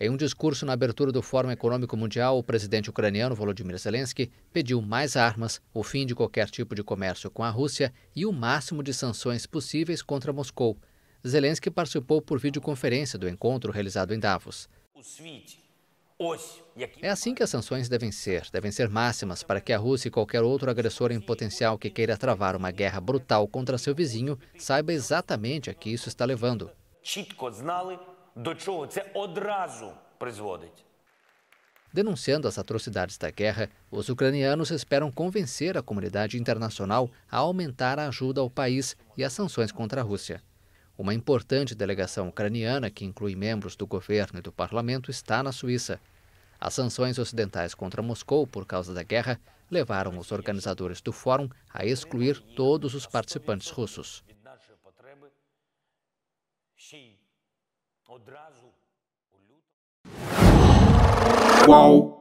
Em um discurso na abertura do Fórum Econômico Mundial, o presidente ucraniano Volodymyr Zelensky pediu mais armas, o fim de qualquer tipo de comércio com a Rússia e o máximo de sanções possíveis contra Moscou. Zelensky participou por videoconferência do encontro realizado em Davos. É assim que as sanções devem ser. Devem ser máximas para que a Rússia e qualquer outro agressor em potencial que queira travar uma guerra brutal contra seu vizinho saiba exatamente a que isso está levando. До чого це одразу призводить? Denunciando as atrocidades da guerra, os ucranianos esperam convencer a comunidade internacional a aumentar a ajuda ao país e as sanções contra a Rússia. Uma importante delegação ucraniana, que inclui membros do governo e do parlamento, está na Suíça. As sanções ocidentais contra Moscou por causa da guerra levaram os organizadores do fórum a excluir todos os participantes russos odrazu u ljutom... Wow.